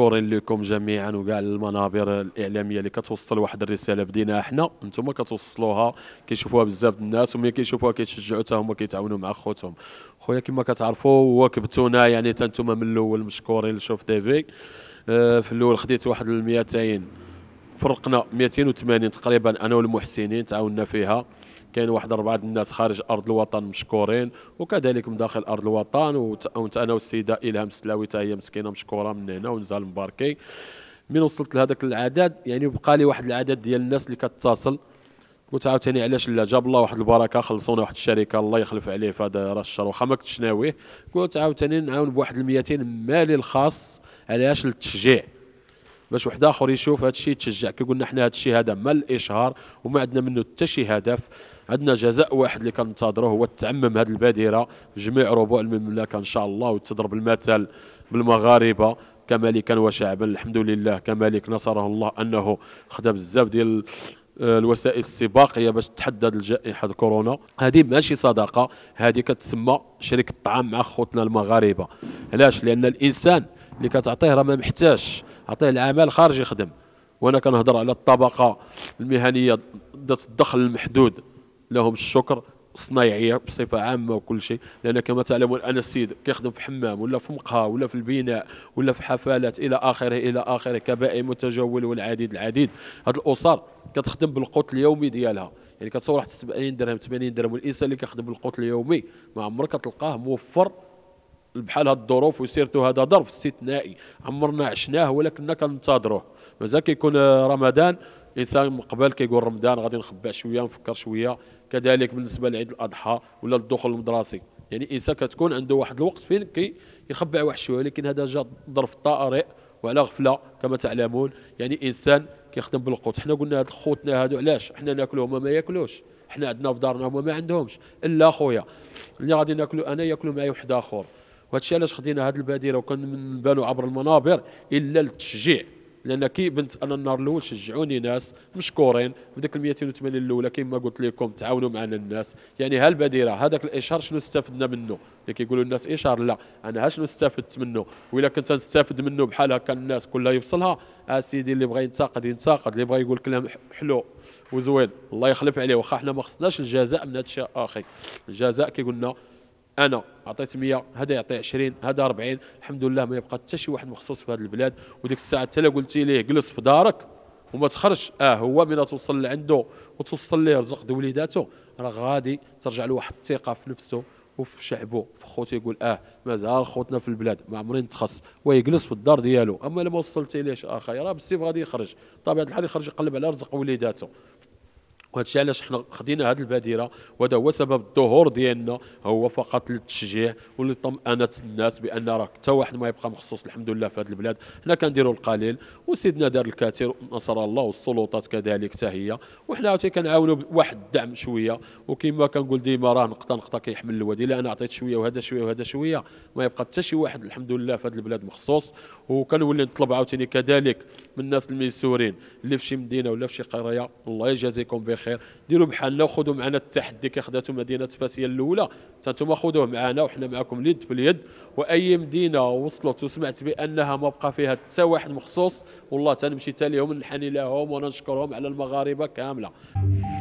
مشكورين لكم جميعا وكاع المنابر الاعلاميه اللي كتوصل واحد الرساله بدينا حنا انتم كتوصلوها كيشوفوها بزاف الناس وملي كيشوفوها كيتشجعوا حتى هما كيتعاونوا مع خوتهم خويا كما كتعرفوا واكبتونا يعني حتى انتم من الاول مشكورين لشوف تيفي آه، في الاول خديت واحد ال 200 فرقنا 280 تقريبا انا والمحسنين تعاوننا فيها كاين واحد اربعه الناس خارج ارض الوطن مشكورين وكذلك من داخل ارض الوطن وانت انا والسيده الهام السلاوي حتى هي مسكينه مشكوره من هنا ونزال مباركي من وصلت لهذاك العدد يعني بقى لي واحد العدد ديال الناس اللي كتصل قلت عاوتاني علاش لا جاب الله واحد البركه خلصونا واحد الشركه الله يخلف عليه في هذا راه الشر واخا ما كنتش ناويه قلت عاوتاني نعاون بواحد ال 200 مالي الخاص علاش للتشجيع باش واحد اخر يشوف هذا الشيء يتشجع كي قلنا حنا هذا الشيء هذا ما الاشهار وما عندنا منه حتى شي هدف عندنا جزاء واحد اللي كننتظروه هو تعمم هذه البادره في جميع ربوع المملكه ان شاء الله وتضرب المثل بالمغاربه كملكا وشعبا الحمد لله كملك نصره الله انه خدا بزاف ديال آه، الوسائل السباقيه باش تحدد الجائحه كورونا هذه ماشي صداقه هذه كتسمى شريك الطعام مع خوتنا المغاربه علاش لان الانسان اللي كتعطيه راه ما محتاجش عطيه العمل خارج يخدم وانا كنهضر على الطبقه المهنيه ذات الدخل المحدود لهم الشكر صنايعيه بصفه عامه وكل شيء لان كما تعلمون انا السيد كيخدم في حمام ولا في مقهى ولا في البناء ولا في حفلات الى اخره الى اخره كبائع متجول والعديد العديد هاد الاسر كتخدم بالقوت اليومي ديالها يعني كتصور واحد 70 درهم 80 درهم والانسان اللي كيخدم بالقوت اليومي ما عمرك كتلقاه موفر بحال هاد الظروف وسيرتو هذا ظرف استثنائي عمرنا عشناه ولا كننتظروه مازال كيكون آه، رمضان الانسان من قبل كيقول رمضان غادي نخبع شويه نفكر شويه كذلك بالنسبه لعيد الاضحى ولا الدخول المدرسي يعني الانسان كتكون عنده واحد الوقت فين كي واحد شويه ولكن هذا جا ظرف طارئ وعلى غفله كما تعلمون يعني الانسان كيخدم بالقوت حنا قلنا هاد خوتنا هادو علاش حنا ناكلو هما ما ياكلوش حنا عندنا في دارنا هما ما عندهمش الا خويا اللي غادي ناكلو انا ياكلو معايا واحد اخر وهادشي علاش خدينا هذه البادره وكنبانوا عبر المنابر الا للتشجيع لان كي بنت انا النهار الاول شجعوني ناس مشكورين في ديك ال 280 الاولى كما قلت لكم تعاونوا معنا الناس يعني هالبديره هذاك الاشهار شنو استفدنا منه اللي كيقولوا الناس اشهار لا انا ها شنو استفدت منه والا كنت نستافد منه بحال هكا الناس كلها يوصلها اسيدي آه اللي بغى ينتقد ينتقد اللي بغى يقول كلام حلو وزوين الله يخلف عليه واخا حنا ما خصناش الجزاء من هذا الشيء اخي الجزاء كي قلنا انا عطيت 100 هذا يعطي 20 هذا 40 الحمد لله ما يبقى حتى شي واحد مخصوص في هذه البلاد وديك الساعه حتى قلتي ليه جلس في دارك وما تخرجش اه هو من توصل لعنده وتوصل ليه رزق وليداته راه غادي ترجع لواحد الثقه في نفسه وفي شعبه في خوته يقول اه مازال خوتنا في البلاد ما عمرين نتخص ويجلس في الدار ديالو اما لما ما وصلتي ليش اخي راه بالسيف غادي يخرج طبيعه الحال يخرج يقلب على رزق وليداته وهذا الشيء علاش حنا خدينا هذه البادره وهذا هو سبب الظهور ديالنا هو فقط للتشجيع ولطمأنة الناس بان راه حتى واحد ما يبقى مخصوص الحمد لله في هذه البلاد حنا كنديروا القليل وسيدنا دار الكثير نصر الله والسلطات كذلك حتى هي وحنا عاوتاني كنعاونوا بواحد الدعم شويه وكما كنقول ديما راه نقطه نقطه كيحمل الوادي لا انا عطيت شويه وهذا شويه وهذا شويه ما يبقى حتى شي واحد الحمد لله في هذه البلاد مخصوص وكنولي نطلب عاوتاني كذلك من الناس الميسورين اللي في شي مدينه ولا في شي قريه الله يجازيكم بخير خير ديروا بحالنا وخذوا معنا التحدي كي خداتو مدينه فاسيا الاولى تانتوما خذوه معنا وحنا معكم اليد باليد واي مدينه وصلت وسمعت بانها ما بقى فيها حتى واحد مخصوص والله تنمشي تاليهم نحني لهم ونشكرهم على المغاربه كامله